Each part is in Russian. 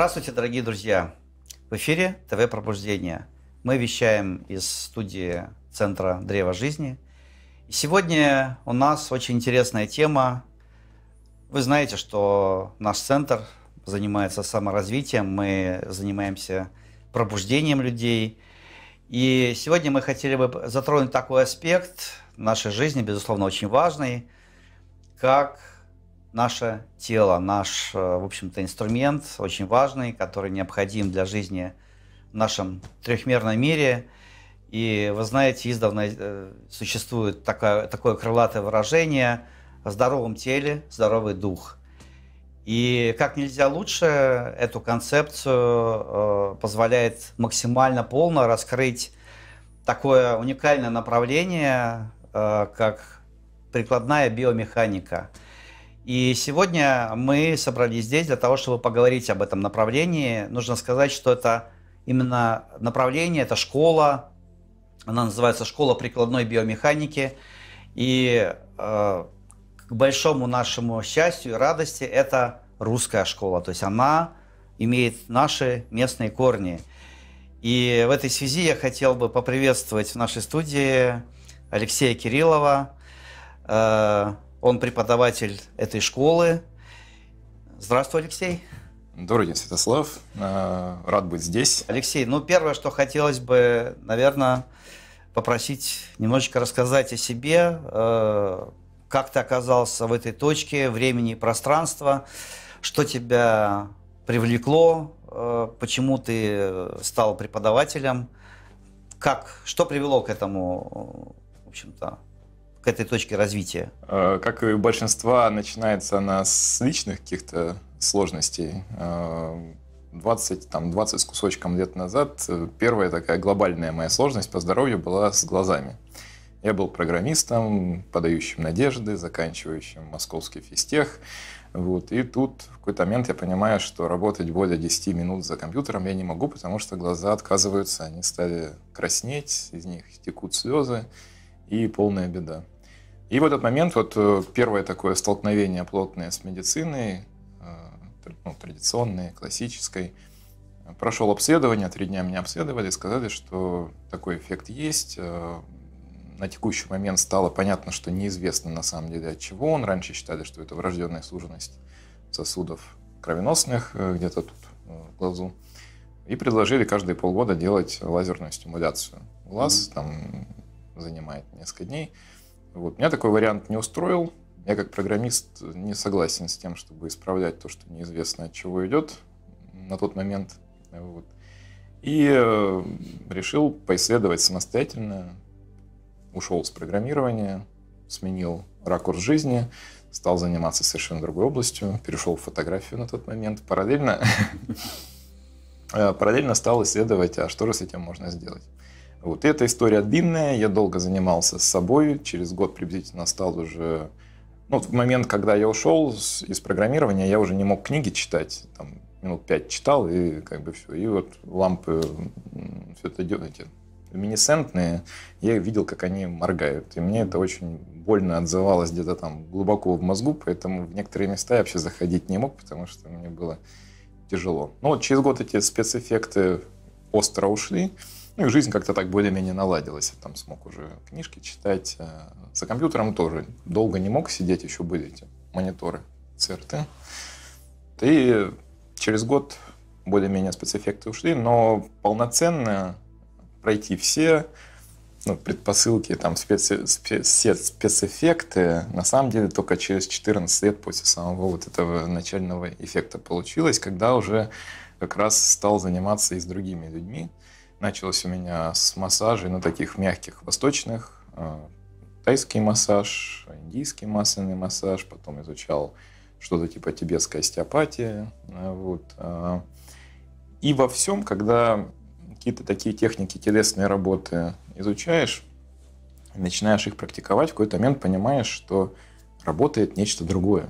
Здравствуйте, дорогие друзья! В эфире ТВ «Пробуждение». Мы вещаем из студии Центра Древа Жизни. И сегодня у нас очень интересная тема. Вы знаете, что наш центр занимается саморазвитием, мы занимаемся пробуждением людей. И сегодня мы хотели бы затронуть такой аспект нашей жизни, безусловно, очень важный, как наше тело, наш, э, в общем-то, инструмент очень важный, который необходим для жизни в нашем трехмерном мире. И вы знаете, издавна э, существует такое, такое крылатое выражение «в здоровом теле здоровый дух». И как нельзя лучше эту концепцию э, позволяет максимально полно раскрыть такое уникальное направление, как прикладная биомеханика – и сегодня мы собрались здесь для того, чтобы поговорить об этом направлении. Нужно сказать, что это именно направление, это школа, она называется «Школа прикладной биомеханики». И э, к большому нашему счастью и радости это русская школа, то есть она имеет наши местные корни. И в этой связи я хотел бы поприветствовать в нашей студии Алексея Кириллова, э, он преподаватель этой школы. Здравствуй, Алексей. Добрый день, Святослав. Э, рад быть здесь. Алексей, ну первое, что хотелось бы, наверное, попросить немножечко рассказать о себе, э, как ты оказался в этой точке времени и пространства, что тебя привлекло, э, почему ты стал преподавателем, как, что привело к этому, в общем-то, к этой точке развития? Э, как и большинство, начинается она с личных каких-то сложностей. 20, э, там, 20 с кусочком лет назад э, первая такая глобальная моя сложность по здоровью была с глазами. Я был программистом, подающим надежды, заканчивающим московский физтех. Вот. И тут в какой-то момент я понимаю, что работать более 10 минут за компьютером я не могу, потому что глаза отказываются, они стали краснеть, из них текут слезы и полная беда. И в этот момент вот э, первое такое столкновение плотное с медициной, э, ну, традиционной, классической. Прошел обследование, три дня меня обследовали, сказали, что такой эффект есть. Э, на текущий момент стало понятно, что неизвестно на самом деле от чего он. Раньше считали, что это врожденная суженность сосудов кровеносных, где-то тут в глазу. И предложили каждые полгода делать лазерную стимуляцию глаз, там занимает несколько дней. Вот. Меня такой вариант не устроил. Я как программист не согласен с тем, чтобы исправлять то, что неизвестно от чего идет на тот момент. Вот. И э, решил поисследовать самостоятельно. Ушел с программирования, сменил ракурс жизни, стал заниматься совершенно другой областью, перешел в фотографию на тот момент. Параллельно, э, параллельно стал исследовать, а что же с этим можно сделать. Вот эта история длинная, я долго занимался с собой, через год приблизительно стал уже... Ну, в момент, когда я ушел из программирования, я уже не мог книги читать, там, минут пять читал, и как бы все. И вот лампы, все это эти люминесцентные, я видел, как они моргают. И мне это очень больно отзывалось где-то там глубоко в мозгу, поэтому в некоторые места я вообще заходить не мог, потому что мне было тяжело. Ну, вот через год эти спецэффекты остро ушли, ну и жизнь как-то так более-менее наладилась. Там смог уже книжки читать. Э, за компьютером тоже долго не мог сидеть, еще были эти мониторы церты. И через год более-менее спецэффекты ушли, но полноценно пройти все ну, предпосылки, там, специ... все спецэффекты, на самом деле только через 14 лет после самого вот этого начального эффекта получилось, когда уже как раз стал заниматься и с другими людьми. Началось у меня с массажей, ну, таких мягких, восточных. Э, тайский массаж, индийский масляный массаж. Потом изучал что-то типа тибетской остеопатии. Э, вот. Э. И во всем, когда какие-то такие техники телесной работы изучаешь, начинаешь их практиковать, в какой-то момент понимаешь, что работает нечто другое.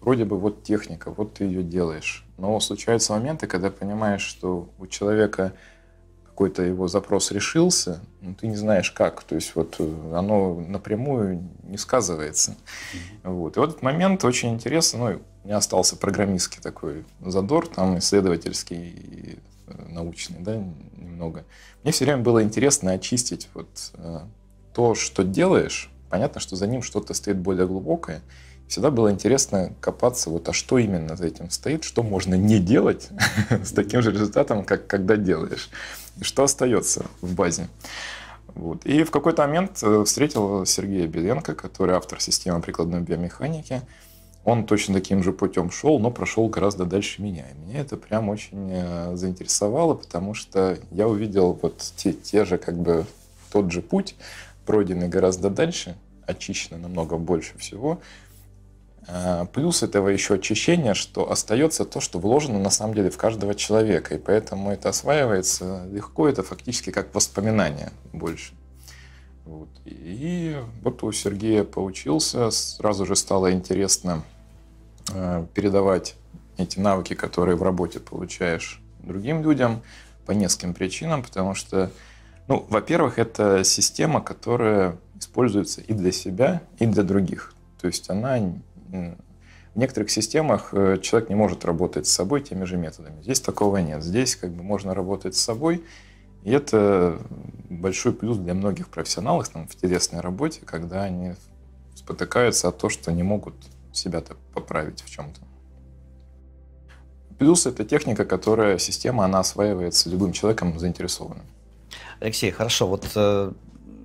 вроде бы вот техника, вот ты ее делаешь. Но случаются моменты, когда понимаешь, что у человека какой-то его запрос решился, но ну, ты не знаешь как. То есть вот э, оно напрямую не сказывается. Вот. И вот этот момент очень интересный. ну, у меня остался программистский такой задор, там исследовательский э, научный, да, немного. Мне все время было интересно очистить вот э, то, что делаешь. Понятно, что за ним что-то стоит более глубокое, Всегда было интересно копаться, вот, а что именно за этим стоит, что можно не делать с таким же результатом, как когда делаешь, что остается в базе. Вот. И в какой-то момент э, встретил Сергея Беленко, который автор системы прикладной биомеханики. Он точно таким же путем шел, но прошел гораздо дальше меня. И меня это прям очень э, заинтересовало, потому что я увидел вот те, те же, как бы, тот же путь, пройденный гораздо дальше, очищено намного больше всего, а, плюс этого еще очищения, что остается то, что вложено на самом деле в каждого человека, и поэтому это осваивается легко, это фактически как воспоминание больше. Вот. И вот у Сергея получился, сразу же стало интересно а, передавать эти навыки, которые в работе получаешь другим людям по нескольким причинам, потому что, ну, во-первых, это система, которая используется и для себя, и для других. То есть она в некоторых системах э, человек не может работать с собой теми же методами. Здесь такого нет. Здесь как бы можно работать с собой, и это большой плюс для многих профессионалов там, в телесной работе, когда они спотыкаются о того, что не могут себя-то поправить в чем-то. Плюс это техника, которая система, она осваивается любым человеком заинтересованным. Алексей, хорошо, вот э,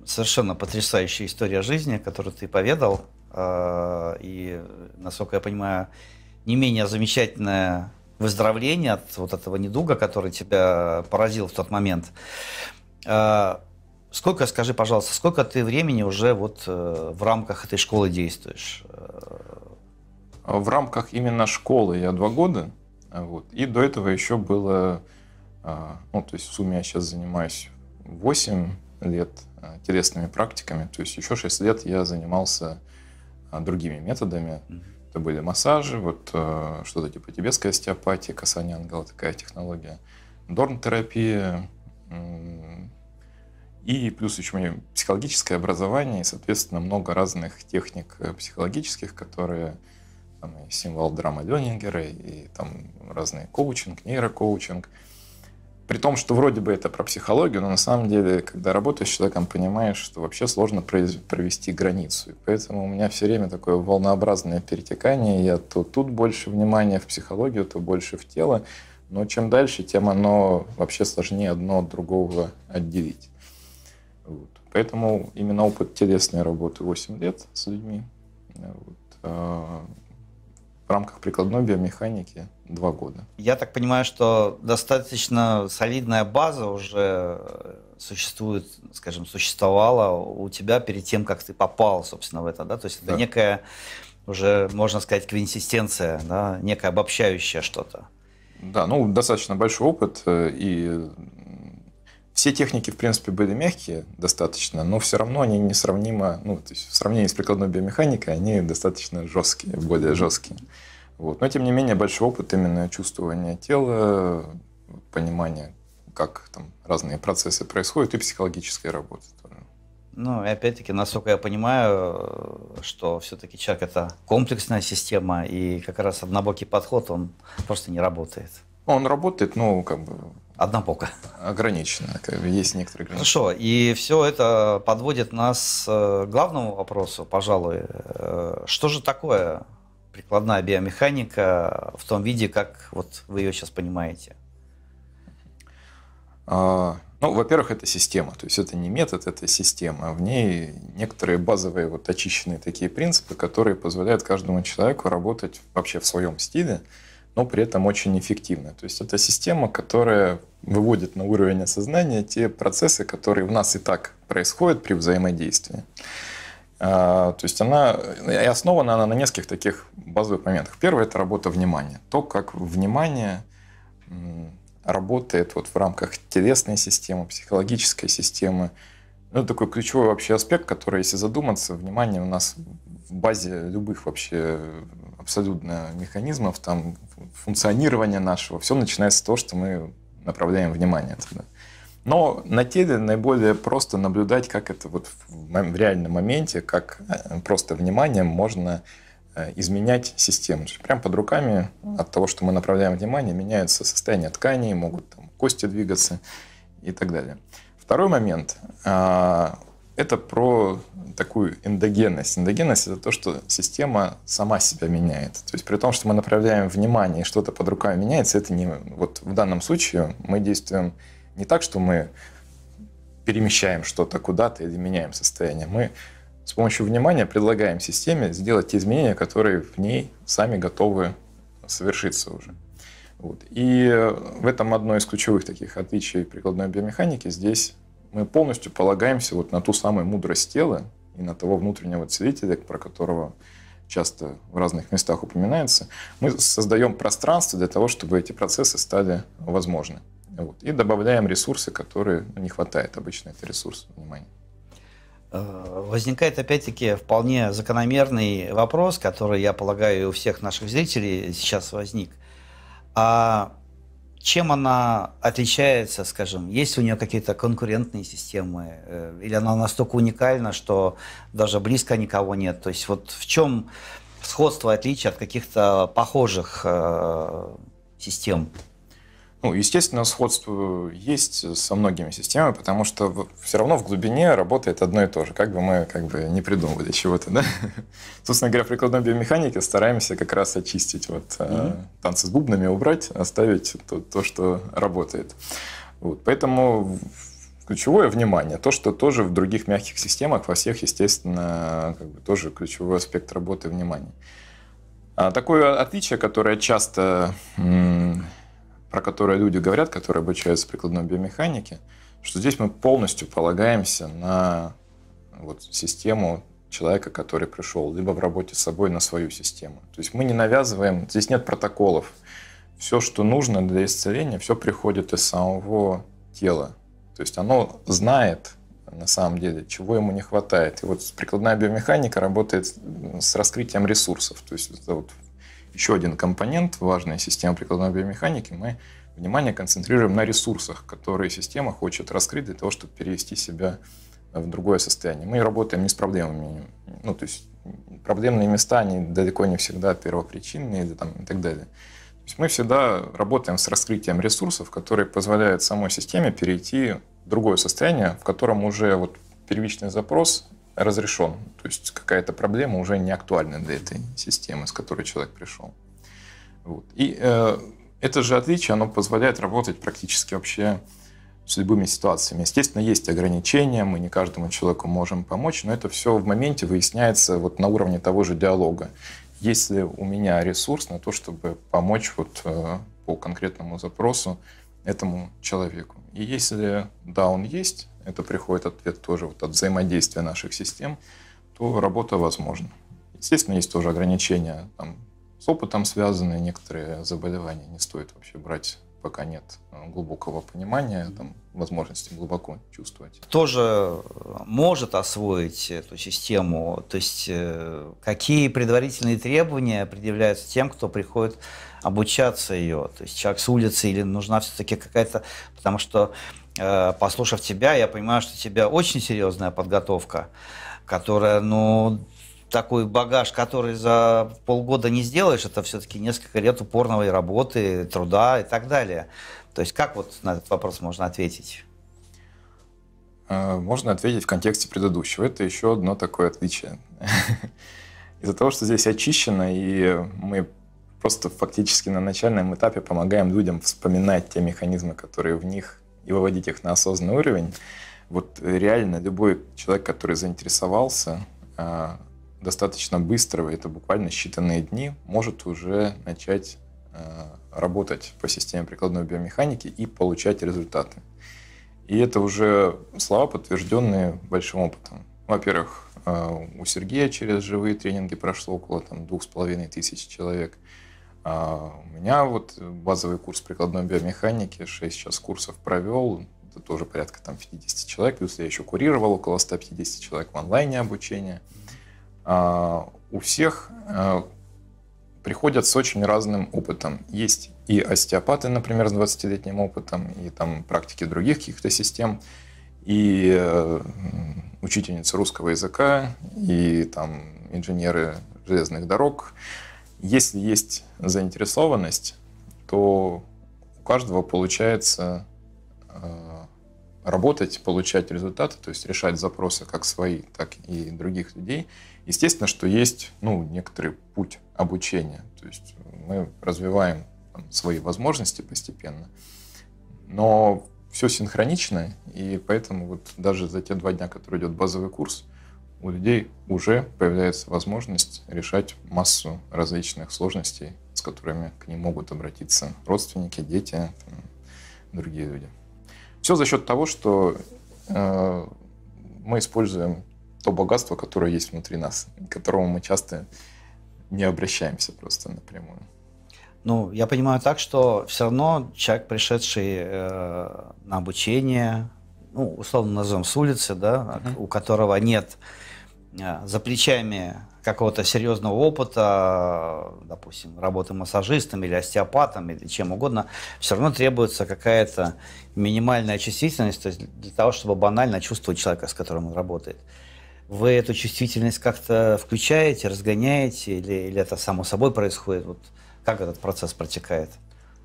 совершенно потрясающая история жизни, которую ты поведал. Э, и, насколько я понимаю, не менее замечательное выздоровление от вот этого недуга, который тебя поразил в тот момент. Э, сколько, скажи, пожалуйста, сколько ты времени уже вот э, в рамках этой школы действуешь? В рамках именно школы я два года, вот, и до этого еще было, ну, то есть в сумме я сейчас занимаюсь 8 лет телесными практиками, то есть еще 6 лет я занимался а другими методами. Mm-hmm. Это были массажи, вот э, что-то типа тибетской остеопатии, касание ангела, такая технология, дорн-терапия, и плюс еще у меня психологическое образование, и, соответственно, много разных техник э, психологических, которые там, и символ драма Лёнингера, и там разные коучинг, нейрокоучинг. При том, что вроде бы это про психологию, но на самом деле, когда работаешь с человеком, понимаешь, что вообще сложно провести границу. И поэтому у меня все время такое волнообразное перетекание. Я то тут больше внимания в психологию, то больше в тело. Но чем дальше, тем оно вообще сложнее одно от другого отделить. Вот. Поэтому именно опыт телесной работы 8 лет с людьми. Вот а, в рамках прикладной биомеханики два года. Я так понимаю, что достаточно солидная база уже э, существует, скажем, существовала у тебя перед тем, как ты попал, собственно, в это, да? То есть да. некая уже, можно сказать, квинсистенция, да? некое обобщающее что-то. Да, ну, достаточно большой опыт э, и все техники, в принципе, были мягкие достаточно, но все равно они несравнимо, ну, то есть в сравнении с прикладной биомеханикой, они достаточно жесткие, более жесткие. Вот. Но, тем не менее, большой опыт именно чувствования тела, понимания, как там разные процессы происходят, и психологической работы Ну, и опять-таки, насколько я понимаю, что все-таки человек – это комплексная система, и как раз однобокий подход, он просто не работает. Он работает, но как бы однобоко. Ограничено, есть некоторые ограничения. Ну Хорошо, и все это подводит нас э, к главному вопросу, пожалуй. Э, что же такое прикладная биомеханика в том виде, как вот вы ее сейчас понимаете? А, ну, во-первых, это система, то есть это не метод, это система. В ней некоторые базовые вот очищенные такие принципы, которые позволяют каждому человеку работать вообще в своем стиле, но при этом очень эффективно, То есть это система, которая выводит на уровень осознания те процессы, которые в нас и так происходят при взаимодействии. А, то есть она и основана она на нескольких таких базовых моментах. Первое – это работа внимания. То, как внимание работает вот в рамках телесной системы, психологической системы. Ну, такой ключевой вообще аспект, который, если задуматься, внимание у нас в базе любых вообще абсолютно механизмов, там функционирования нашего, все начинается с того, что мы направляем внимание туда. Но на теле наиболее просто наблюдать, как это вот в реальном моменте, как э, просто вниманием можно э, изменять систему. Прям под руками от того, что мы направляем внимание, меняется состояние тканей, могут там, кости двигаться и так далее. Второй момент. А, это про такую эндогенность. Эндогенность – это то, что система сама себя меняет. То есть при том, что мы направляем внимание, и что-то под руками меняется, это не... Вот в данном случае мы действуем не так, что мы перемещаем что-то куда-то или меняем состояние. Мы с помощью внимания предлагаем системе сделать те изменения, которые в ней сами готовы совершиться уже. Вот. И в этом одно из ключевых таких отличий прикладной биомеханики. Здесь мы полностью полагаемся вот на ту самую мудрость тела и на того внутреннего целителя, про которого часто в разных местах упоминается. Мы создаем пространство для того, чтобы эти процессы стали возможны. Вот. И добавляем ресурсы, которые ну, не хватает. Обычно это ресурс внимания. Э, возникает опять-таки вполне закономерный вопрос, который, я полагаю, у всех наших зрителей сейчас возник. А чем она отличается, скажем, есть у нее какие-то конкурентные системы, э, или она настолько уникальна, что даже близко никого нет? То есть вот в чем сходство, отличие от каких-то похожих э, систем? Ну, естественно, сходство есть со многими системами, потому что все равно в глубине работает одно и то же. Как бы мы как бы не придумывали чего-то, да? Собственно говоря, в прикладной биомеханике стараемся как раз очистить вот mm-hmm. танцы с бубнами, убрать, оставить то, то что работает. Вот. Поэтому ключевое внимание, то, что тоже в других мягких системах, во всех, естественно, как бы тоже ключевой аспект работы внимания. А такое отличие, которое часто про которые люди говорят, которые обучаются прикладной биомеханике, что здесь мы полностью полагаемся на вот систему человека, который пришел, либо в работе с собой на свою систему. То есть мы не навязываем, здесь нет протоколов. Все, что нужно для исцеления, все приходит из самого тела. То есть оно знает на самом деле, чего ему не хватает. И вот прикладная биомеханика работает с раскрытием ресурсов. То есть это вот еще один компонент важной системы прикладной биомеханики. Мы внимание концентрируем на ресурсах, которые система хочет раскрыть для того, чтобы перевести себя в другое состояние. Мы работаем не с проблемами, ну, то есть проблемные места, они далеко не всегда первопричинные и так далее. То есть мы всегда работаем с раскрытием ресурсов, которые позволяют самой системе перейти в другое состояние, в котором уже вот первичный запрос разрешен. То есть какая-то проблема уже не актуальна для этой системы, с которой человек пришел. Вот. И э, это же отличие, оно позволяет работать практически вообще с любыми ситуациями. Естественно, есть ограничения, мы не каждому человеку можем помочь, но это все в моменте выясняется вот на уровне того же диалога. Есть ли у меня ресурс на то, чтобы помочь вот э, по конкретному запросу этому человеку? И если да, он есть, это приходит ответ тоже вот от взаимодействия наших систем, то работа возможна. Естественно, есть тоже ограничения там, с опытом связанные, некоторые заболевания не стоит вообще брать пока нет э, глубокого понимания, там, возможности глубоко чувствовать. Кто же э, может освоить эту систему? То есть э, какие предварительные требования предъявляются тем, кто приходит обучаться ее. То есть человек с улицы или нужна все-таки какая-то... Потому что, э, послушав тебя, я понимаю, что у тебя очень серьезная подготовка, которая, ну, такой багаж, который за полгода не сделаешь, это все-таки несколько лет упорного и работы, труда и так далее. То есть как вот на этот вопрос можно ответить? Э, можно ответить в контексте предыдущего. Это еще одно такое отличие. Из-за того, что здесь очищено, и мы просто фактически на начальном этапе помогаем людям вспоминать те механизмы, которые в них, и выводить их на осознанный уровень. Вот реально любой человек, который заинтересовался, а, достаточно быстро, это буквально считанные дни, может уже начать а, работать по системе прикладной биомеханики и получать результаты. И это уже слова, подтвержденные большим опытом. Во-первых, а, у Сергея через живые тренинги прошло около двух с половиной тысяч человек. А у меня вот э, базовый курс прикладной биомеханики, 6 сейчас курсов провел, это тоже порядка там 50 человек, плюс я еще курировал около 150 человек в онлайне обучение. А, у всех э, приходят с очень разным опытом. Есть и остеопаты, например, с 20-летним опытом, и там практики других каких-то систем, и э, учительницы русского языка, и там инженеры железных дорог, если есть заинтересованность, то у каждого получается э, работать, получать результаты, то есть решать запросы как свои, так и других людей. Естественно, что есть ну, некоторый путь обучения. То есть мы развиваем там, свои возможности постепенно. Но все синхронично, и поэтому вот даже за те два дня, которые идет базовый курс, у людей уже появляется возможность решать массу различных сложностей, с которыми к ним могут обратиться родственники, дети, там, другие люди. Все за счет того, что э, мы используем то богатство, которое есть внутри нас, к которому мы часто не обращаемся просто напрямую. Ну, я понимаю так, что все равно человек, пришедший э, на обучение, ну, условно назовем с улицы, да, uh-huh. у которого нет Э, за плечами какого-то серьезного опыта, допустим, работы массажистом или остеопатом или чем угодно, все равно требуется какая-то минимальная чувствительность то есть для того, чтобы банально чувствовать человека, с которым он работает. Вы эту чувствительность как-то включаете, разгоняете или, или это само собой происходит? Вот как этот процесс протекает?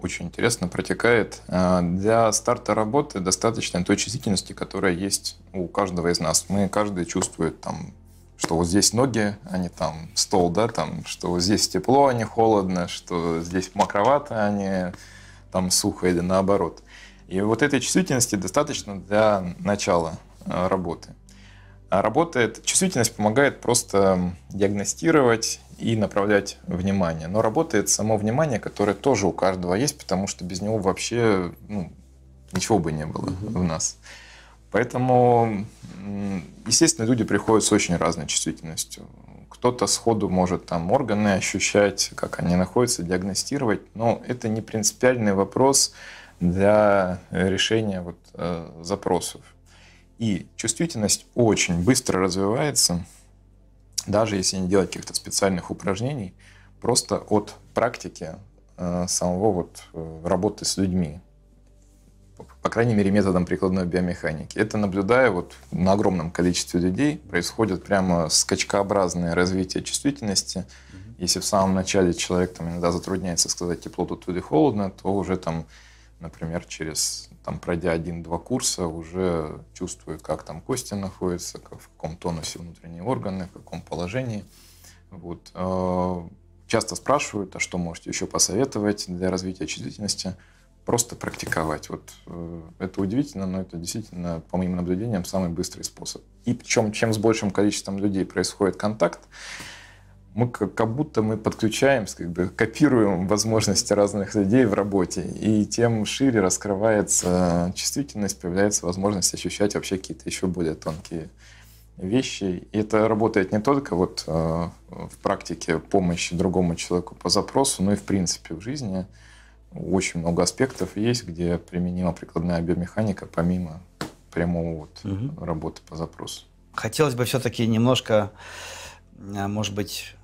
Очень интересно протекает. Э, для старта работы достаточно той чувствительности, которая есть у каждого из нас. Мы каждый чувствует там что вот здесь ноги, а не там стол, да, там, что вот здесь тепло, а не холодно, что здесь мокровато, а не там сухо или наоборот. И вот этой чувствительности достаточно для начала э, работы. А работает чувствительность помогает просто диагностировать и направлять внимание. Но работает само внимание, которое тоже у каждого есть, потому что без него вообще ну, ничего бы не было mm-hmm. в нас. Поэтому, естественно, люди приходят с очень разной чувствительностью. Кто-то сходу может там органы ощущать, как они находятся, диагностировать, но это не принципиальный вопрос для решения вот, э, запросов. И чувствительность очень быстро развивается, даже если не делать каких-то специальных упражнений, просто от практики э, самого вот, э, работы с людьми по крайней мере, методом прикладной биомеханики. Это наблюдая вот на огромном количестве людей, происходит прямо скачкообразное развитие чувствительности. Если в самом начале человек там иногда затрудняется сказать тепло тут или холодно, то уже там, например, через там пройдя один-два курса, уже чувствует, как там кости находятся, в каком тонусе внутренние органы, в каком положении. Вот. Э, часто спрашивают, а что можете еще посоветовать для развития чувствительности – просто практиковать. Вот э, это удивительно, но это действительно, по моим наблюдениям, самый быстрый способ. И причем, чем с большим количеством людей происходит контакт, мы как будто мы подключаемся, как бы копируем возможности разных людей в работе, и тем шире раскрывается чувствительность, появляется возможность ощущать вообще какие-то еще более тонкие вещи. И это работает не только вот э, в практике помощи другому человеку по запросу, но и в принципе в жизни очень много аспектов есть, где применима прикладная биомеханика, помимо прямого вот угу. работы по запросу. Хотелось бы все-таки немножко, а, может быть,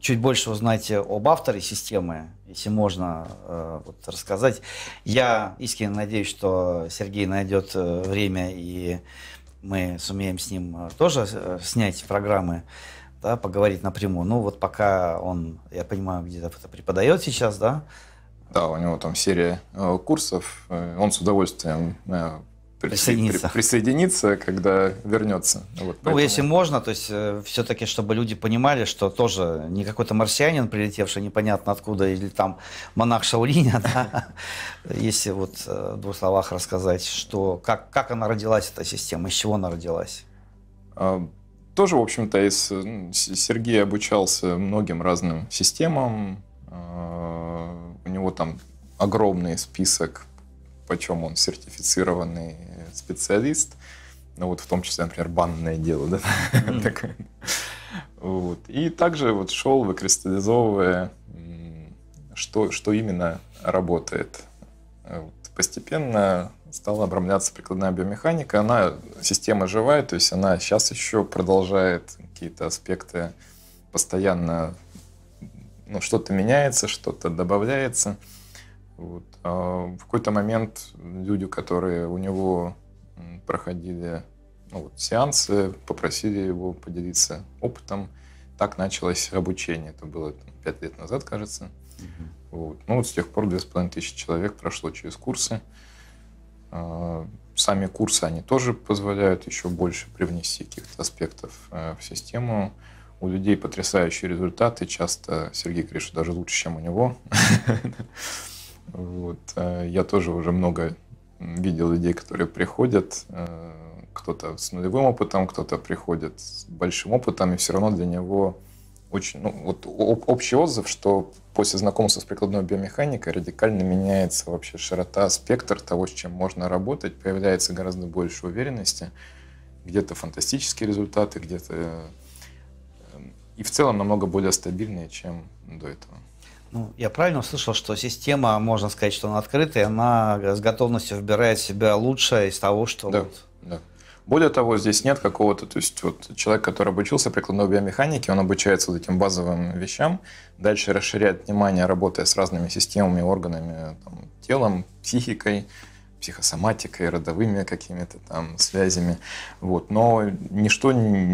чуть больше узнать об авторе системы, если можно э, вот, рассказать. Я искренне надеюсь, что Сергей найдет э, время и мы сумеем с ним э, тоже снять программы, да, поговорить напрямую. Ну вот пока он, я понимаю, где-то преподает сейчас, да, да, у него там серия э, курсов. Э, он с удовольствием э, присоединиться. присоединиться, когда вернется. Вот, Ну, если можно, то есть все-таки, чтобы люди понимали, что тоже не какой-то марсианин, прилетевший непонятно откуда, или там монах Шаулиня, да? если вот в двух словах рассказать, что как, как она родилась, эта система, из чего она родилась? А, тоже, в общем-то, из, Сергей обучался многим разным системам, у него там огромный список, почем он сертифицированный специалист. Ну вот в том числе, например, банное дело, да? Mm. вот. И также вот шел, выкристаллизовывая, что, что именно работает. Вот. Постепенно стала обрамляться прикладная биомеханика. Она, система живая, то есть она сейчас еще продолжает какие-то аспекты постоянно ну, что-то меняется, что-то добавляется. Вот. А в какой-то момент люди, которые у него проходили ну, вот, сеансы, попросили его поделиться опытом. Так началось обучение. Это было там, 5 лет назад, кажется. Угу. Вот. Ну вот с тех пор 2500 человек прошло через курсы. А, сами курсы, они тоже позволяют еще больше привнести каких-то аспектов э, в систему у людей потрясающие результаты, часто Сергей Криш, даже лучше, чем у него. Вот. Э, я тоже уже много видел людей, которые приходят, э, кто-то с нулевым опытом, кто-то приходит с большим опытом, и все равно для него очень, ну, вот общий отзыв, что после знакомства с прикладной биомеханикой радикально меняется вообще широта, спектр того, с чем можно работать, появляется гораздо больше уверенности, где-то фантастические результаты, где-то и в целом намного более стабильные, чем до этого. Ну, я правильно услышал, что система, можно сказать, что она открытая, она с готовностью выбирает себя лучшее из того, что... Да, вот... да. Более того, здесь нет какого-то, то есть вот человек, который обучился прикладной биомеханике, он обучается вот этим базовым вещам, дальше расширяет внимание, работая с разными системами, органами, там, телом, психикой, психосоматикой, родовыми какими-то там связями. Вот. Но ничто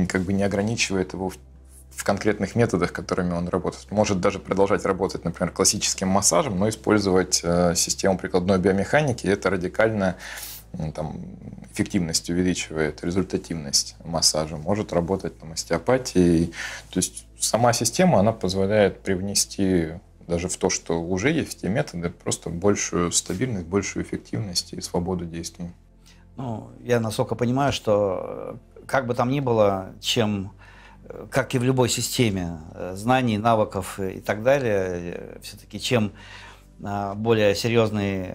как бы не ограничивает его в в конкретных методах, которыми он работает. Может даже продолжать работать, например, классическим массажем, но использовать э, систему прикладной биомеханики. Это радикально там, эффективность увеличивает, результативность массажа. Может работать там, остеопатией. То есть сама система, она позволяет привнести даже в то, что уже есть, в те методы, просто большую стабильность, большую эффективность и свободу действий. Ну, я насколько понимаю, что э, как бы там ни было, чем как и в любой системе э, знаний, навыков и так далее, э, все-таки чем э, более серьезный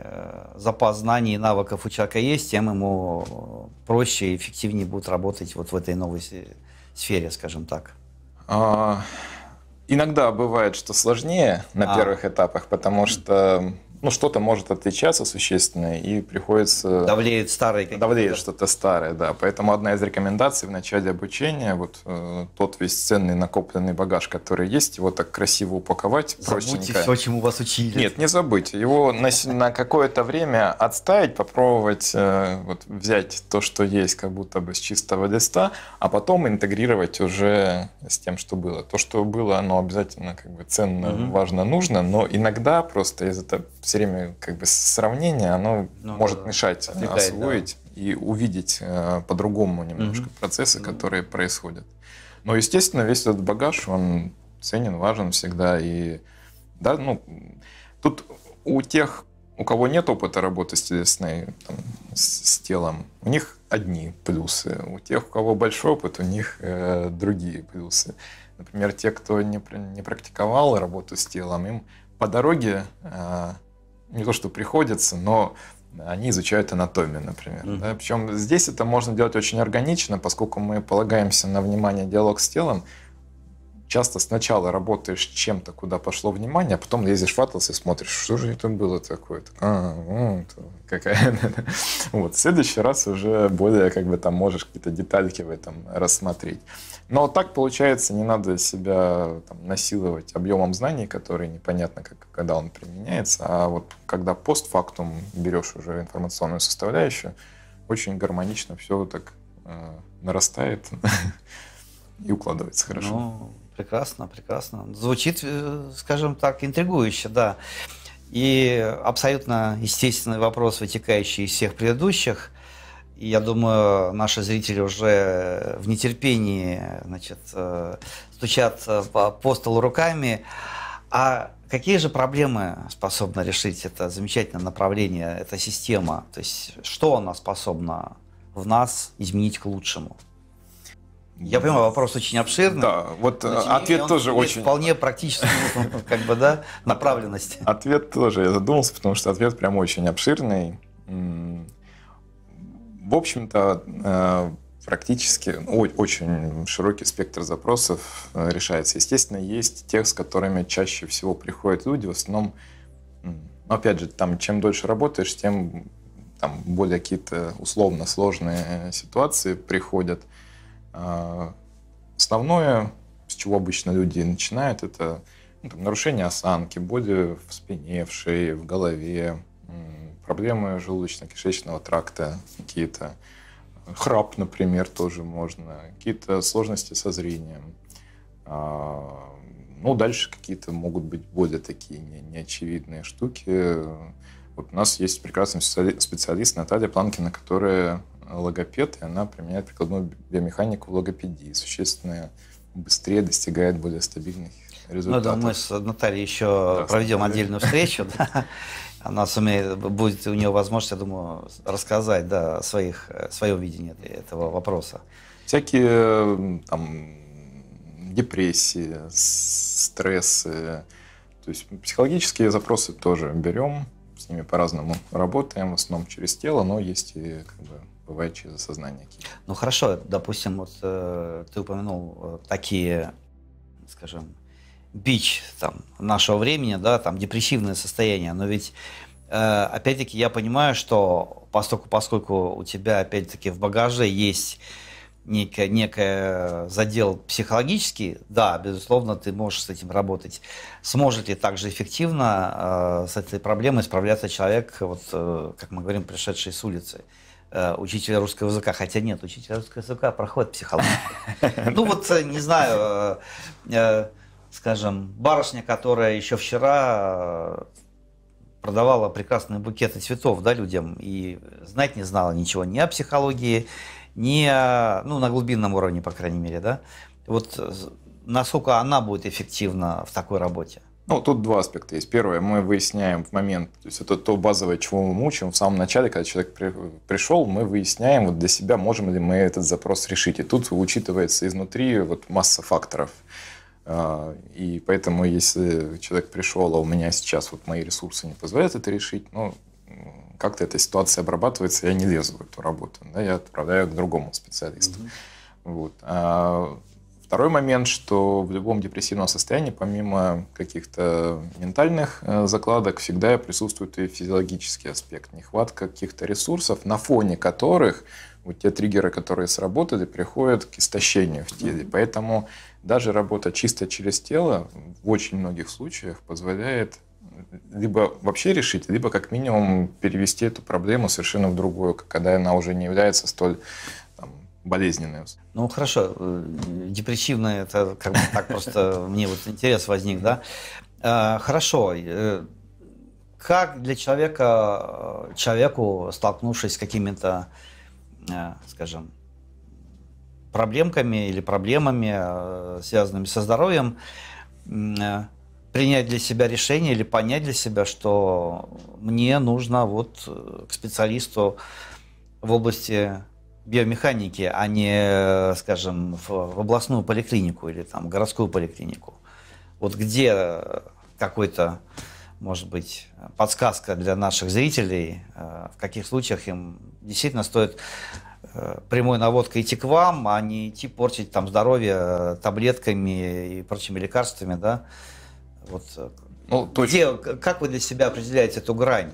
запас знаний и навыков у человека есть, тем ему проще и эффективнее будет работать вот в этой новой сфере, скажем так. А, иногда бывает, что сложнее на а. первых этапах, потому что ну, что-то может отличаться существенно, и приходится... Давлеет старое какие Давлеет что-то старое, да. Поэтому одна из рекомендаций в начале обучения, вот э, тот весь ценный накопленный багаж, который есть, его так красиво упаковать, Забудьте простенько. все, чему вас учили. Нет, не забыть. Его на, на какое-то время отставить, попробовать э, вот, взять то, что есть, как будто бы с чистого листа, а потом интегрировать уже с тем, что было. То, что было, оно обязательно как бы ценно, mm важно, нужно, но иногда просто из-за все время как бы сравнение, оно ну, может да, мешать э, отвлекает, освоить да. и увидеть э, по-другому немножко угу. процессы, которые угу. происходят. Но, естественно, весь этот багаж, он ценен, важен всегда. И да, ну, тут у тех, у кого нет опыта работы с телесной, там, с, с телом, у них одни плюсы. У тех, у кого большой опыт, у них э, другие плюсы. Например, те, кто не, не практиковал работу с телом, им по дороге э, не то что приходится, но они изучают анатомию, например. Mm. Да? Причем здесь это можно делать очень органично, поскольку мы полагаемся на внимание диалог с телом, часто сначала работаешь чем-то, куда пошло внимание, а потом лезешь в атлас и смотришь, что же это было такое. -то? А, вот, какая Вот, в следующий раз уже более как бы там можешь какие-то детальки в этом рассмотреть. Но так получается, не надо себя там, насиловать объемом знаний, которые непонятно, как, когда он применяется, а вот когда постфактум берешь уже информационную составляющую, очень гармонично все так э, нарастает и укладывается хорошо. Но ну, Прекрасно, прекрасно. Звучит, э, скажем так, интригующе, да. И абсолютно естественный вопрос, вытекающий из всех предыдущих. И я думаю, наши зрители уже в нетерпении значит, э, стучат э, по, по столу руками. А какие же проблемы способна решить это замечательное направление, эта система? То есть что она способна в нас изменить к лучшему? Я понимаю, вопрос очень обширный. Да, вот э, ответ тоже очень... Вполне практически, как бы, да, направленность. Ответ тоже, я задумался, потому что ответ прям очень обширный. В общем-то, э, практически ну, очень широкий спектр запросов э, решается. Естественно, есть тех, с которыми чаще всего приходят люди, в основном, но ну, опять же, там, чем дольше работаешь, тем там более какие-то условно сложные ситуации приходят. А, основное, с чего обычно люди начинают, это ну, там, нарушение осанки, боли в спине, в шее, в голове, проблемы желудочно-кишечного тракта какие-то, храп, например, тоже можно, какие-то сложности со зрением. А, ну, дальше какие-то могут быть более такие не, неочевидные штуки. Вот у нас есть прекрасный специалист Наталья Планкина, которая логопед, и она применяет прикладную биомеханику в логопедии. Существенно быстрее достигает более стабильных ну, результатов. Ну, да, мы с Натальей еще да, проведем отдельную встречу. Да. Она сумеет, будет у нее возможность, я думаю, рассказать да, своих, э, своем видении этого вопроса. Всякие там, депрессии, стрессы, то есть психологические запросы тоже берем, с ними по-разному работаем, в основном через тело, но есть и как бы, бывает через осознание. Ну хорошо, допустим, вот э, ты упомянул э, такие, скажем, бич там, нашего времени, да, там депрессивное состояние, но ведь э, опять-таки я понимаю, что поскольку, поскольку у тебя опять-таки в багаже есть некое, некое задел психологический, да, безусловно, ты можешь с этим работать. Сможет ли также эффективно э, с этой проблемой справляться человек, вот, э, как мы говорим, пришедший с улицы? э, учителя русского языка, хотя нет, учителя русского языка проходит психологию. Ну вот, э, не знаю, э, э, скажем, барышня, которая еще вчера продавала прекрасные букеты цветов да, людям и знать не знала ничего ни о психологии, ни о, ну, на глубинном уровне, по крайней мере, да. Вот насколько она будет эффективна в такой работе? Ну, тут два аспекта есть. Первое, мы выясняем в момент, то есть это то базовое, чего мы мучим. В самом начале, когда человек при, пришел, мы выясняем вот для себя, можем ли мы этот запрос решить. И тут учитывается изнутри вот масса факторов. А, и поэтому, если человек пришел, а у меня сейчас вот мои ресурсы не позволяют это решить, ну, как-то эта ситуация обрабатывается, я не лезу в эту работу, да, я отправляю к другому специалисту. Mm-hmm. Вот. А, Второй момент, что в любом депрессивном состоянии, помимо каких-то ментальных э, закладок, всегда присутствует и физиологический аспект. Нехватка каких-то ресурсов, на фоне которых вот те триггеры, которые сработали, приходят к истощению в теле. Поэтому даже работа чисто через тело в очень многих случаях позволяет э, либо вообще решить, либо как минимум перевести эту проблему совершенно в другую, когда она уже не является столь болезненное. Ну хорошо, э, депрессивное, это как бы так просто мне вот интерес возник, да. Э, хорошо, э, как для человека, человеку, столкнувшись с какими-то, скажем, проблемками или проблемами, связанными со здоровьем, принять для себя решение или понять для себя, что мне нужно вот к специалисту в области Биомеханике, а не, скажем, в, в областную поликлинику или там городскую поликлинику. Вот где э, какой-то, может быть, подсказка для наших зрителей, э, в каких случаях им действительно стоит э, прямой наводкой идти к вам, а не идти портить там здоровье таблетками и прочими лекарствами, да? Вот ну, точно. Где, как вы для себя определяете эту грань?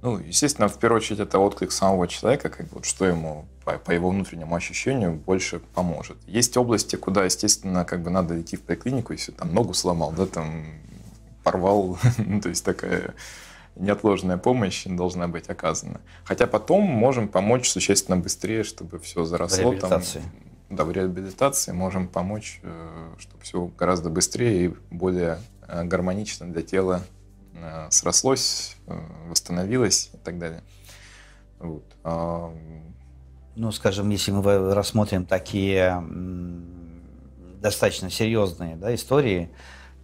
Ну, естественно, в первую очередь это отклик самого человека, как бы, вот, что ему по, по его внутреннему ощущению больше поможет. Есть области, куда, естественно, как бы надо идти в поликлинику, если там ногу сломал, да, там порвал, ну, то есть такая неотложная помощь должна быть оказана. Хотя потом можем помочь существенно быстрее, чтобы все заросло. В там, да, в реабилитации можем помочь, э, чтобы все гораздо быстрее и более э, гармонично для тела Э, срослось, э, восстановилось и так далее. Вот. А, ну, скажем, если мы рассмотрим такие достаточно серьезные да, истории,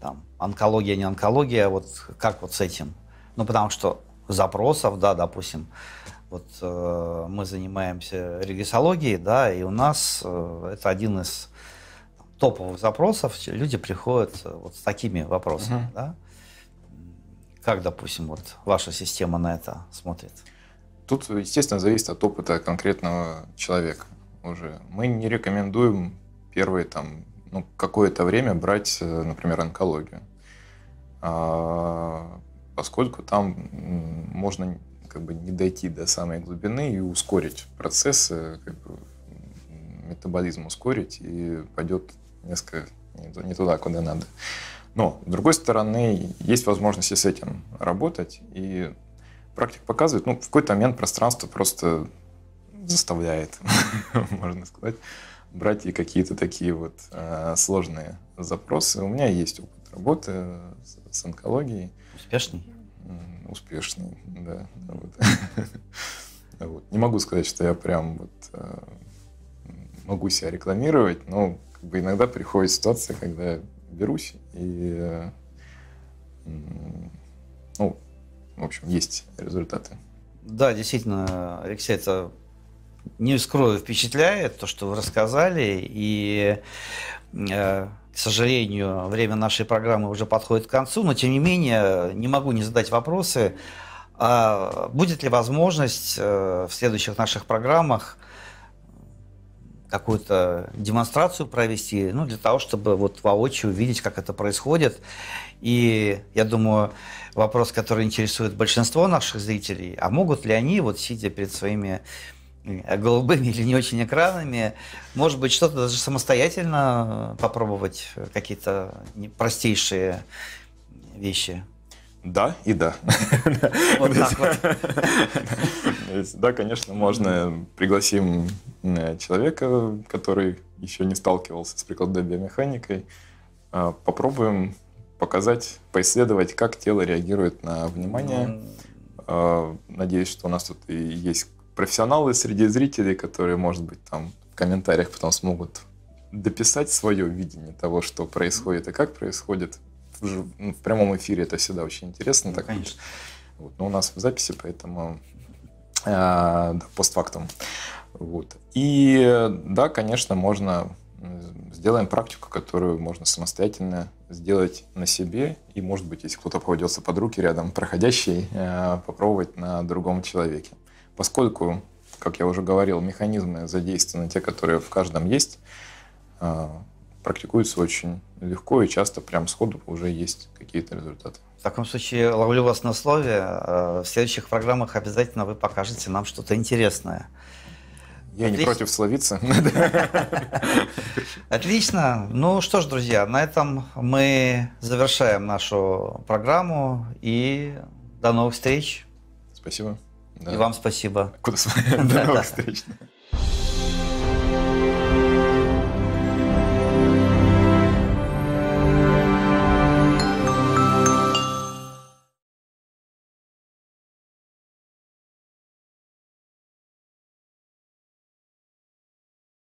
там, онкология, не онкология, вот как вот с этим? Ну, потому что запросов, да, допустим, вот э, мы занимаемся регрессологией, да, и у нас э, это один из топовых запросов. Люди приходят э, вот с такими вопросами, uh-huh. да. Как, допустим, вот ваша система на это смотрит? Тут, естественно, зависит от опыта конкретного человека уже. Мы не рекомендуем первые там, ну, какое-то время брать, э, например, онкологию, а, поскольку там можно как бы не дойти до самой глубины и ускорить процессы, как бы, метаболизм ускорить, и пойдет несколько не туда, куда надо. Но, с другой стороны, есть возможности с этим работать. И практика показывает, ну, в какой-то момент пространство просто заставляет, можно сказать, брать и какие-то такие вот э, сложные запросы. У меня есть опыт работы с, с онкологией. Успешный? Успешный, да. Вот. Не могу сказать, что я прям вот э, могу себя рекламировать, но как бы иногда приходит ситуация, когда берусь. И, ну, в общем, есть результаты. Да, действительно, Алексей, это не скрою, впечатляет то, что вы рассказали. И, э, к сожалению, время нашей программы уже подходит к концу, но, тем не менее, не могу не задать вопросы. А будет ли возможность э, в следующих наших программах какую-то демонстрацию провести, ну, для того, чтобы вот воочию увидеть, как это происходит. И я думаю, вопрос, который интересует большинство наших зрителей, а могут ли они, вот сидя перед своими э, голубыми или не очень экранами, может быть, что-то даже самостоятельно попробовать, э, какие-то простейшие вещи. Да и да. Вот так вот. Да, конечно, можно. Пригласим человека, который еще не сталкивался с прикладной биомеханикой. А, попробуем показать, поисследовать, как тело реагирует на внимание. Ну. А, надеюсь, что у нас тут и есть профессионалы среди зрителей, которые, может быть, там в комментариях потом смогут дописать свое видение того, что происходит и как происходит в прямом эфире это всегда очень интересно. Ну, так конечно. Вот. Но у нас в записи, поэтому э, да, постфактум. Вот. И да, конечно, можно сделаем практику, которую можно самостоятельно сделать на себе. И, может быть, если кто-то попадется под руки рядом, проходящий, э, попробовать на другом человеке. Поскольку, как я уже говорил, механизмы задействованы те, которые в каждом есть, э, практикуется очень легко и часто прям сходу уже есть какие-то результаты. В таком случае ловлю вас на слове. Э, в следующих программах обязательно вы покажете нам что-то интересное. Я Отлично. не против словиться. Отлично. Ну что ж, друзья, на этом мы завершаем нашу программу и до новых встреч. Спасибо. Да. И вам спасибо. Куда с До новых встреч.